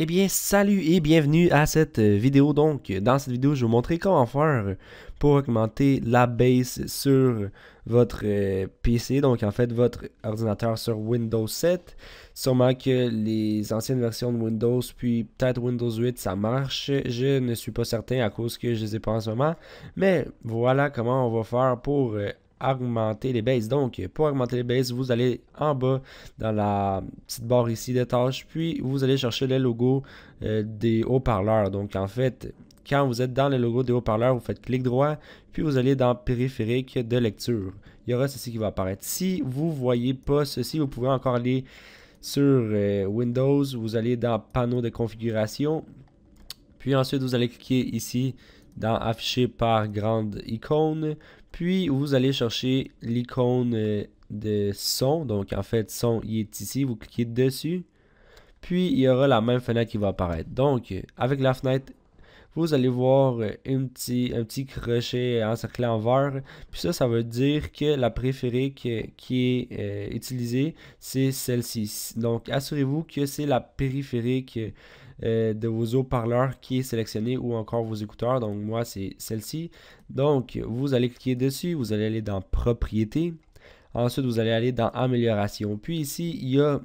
Eh bien, salut et bienvenue à cette euh, vidéo. Donc, dans cette vidéo, je vais vous montrer comment faire pour augmenter la base sur votre euh, PC, donc en fait votre ordinateur sur Windows 7. Sûrement que les anciennes versions de Windows, puis peut-être Windows 8, ça marche. Je ne suis pas certain à cause que je ne les ai pas en ce moment. Mais voilà comment on va faire pour euh, augmenter les bases. Donc, pour augmenter les basses, vous allez en bas dans la petite barre ici des tâches, puis vous allez chercher les logos euh, des haut-parleurs. Donc, en fait, quand vous êtes dans le logo des haut-parleurs, vous faites clic droit, puis vous allez dans périphérique de lecture. Il y aura ceci qui va apparaître. Si vous ne voyez pas ceci, vous pouvez encore aller sur euh, Windows, vous allez dans panneau de configuration, puis ensuite vous allez cliquer ici dans afficher par grande icône, puis vous allez chercher l'icône euh, de son. Donc en fait, son, il est ici. Vous cliquez dessus. Puis il y aura la même fenêtre qui va apparaître. Donc avec la fenêtre vous allez voir euh, petit, un petit crochet encerclé en vert. Puis ça, ça veut dire que la périphérique qui est euh, utilisée, c'est celle-ci. Donc, assurez-vous que c'est la périphérique euh, de vos haut-parleurs qui est sélectionnée ou encore vos écouteurs. Donc, moi, c'est celle-ci. Donc, vous allez cliquer dessus, vous allez aller dans Propriétés. Ensuite, vous allez aller dans Amélioration. Puis ici, il y a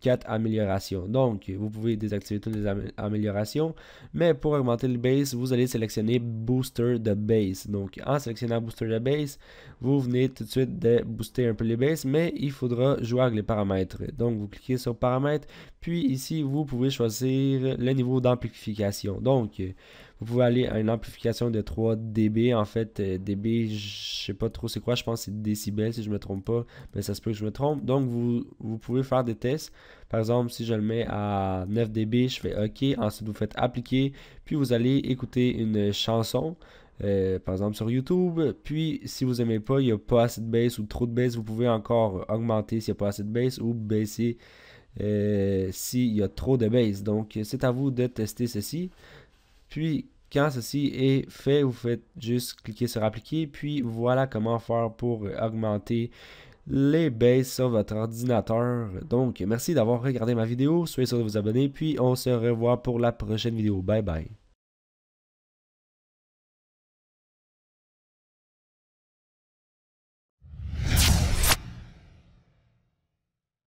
4 améliorations. Donc, vous pouvez désactiver toutes les améliorations, mais pour augmenter le base, vous allez sélectionner Booster de base. Donc, en sélectionnant Booster de base, vous venez tout de suite de booster un peu les bases, mais il faudra jouer avec les paramètres. Donc, vous cliquez sur Paramètres, puis ici, vous pouvez choisir le niveau d'amplification. Donc, vous pouvez aller à une amplification de 3 dB. En fait, euh, dB, je sais pas trop c'est quoi. Je pense que c'est décibels si je me trompe pas. Mais ça se peut que je me trompe. Donc, vous, vous pouvez faire des tests. Par exemple, si je le mets à 9 dB, je fais OK. Ensuite, vous faites appliquer. Puis, vous allez écouter une chanson. Euh, par exemple sur YouTube. Puis si vous aimez pas, il n'y a pas assez de bass ou trop de bass, vous pouvez encore augmenter s'il n'y a pas assez de bass ou baisser euh, s'il y a trop de bass. Donc c'est à vous de tester ceci. Puis, quand ceci est fait, vous faites juste cliquer sur appliquer. Puis, voilà comment faire pour augmenter les baisses sur votre ordinateur. Donc, merci d'avoir regardé ma vidéo. Soyez sûr de vous abonner. Puis, on se revoit pour la prochaine vidéo. Bye bye.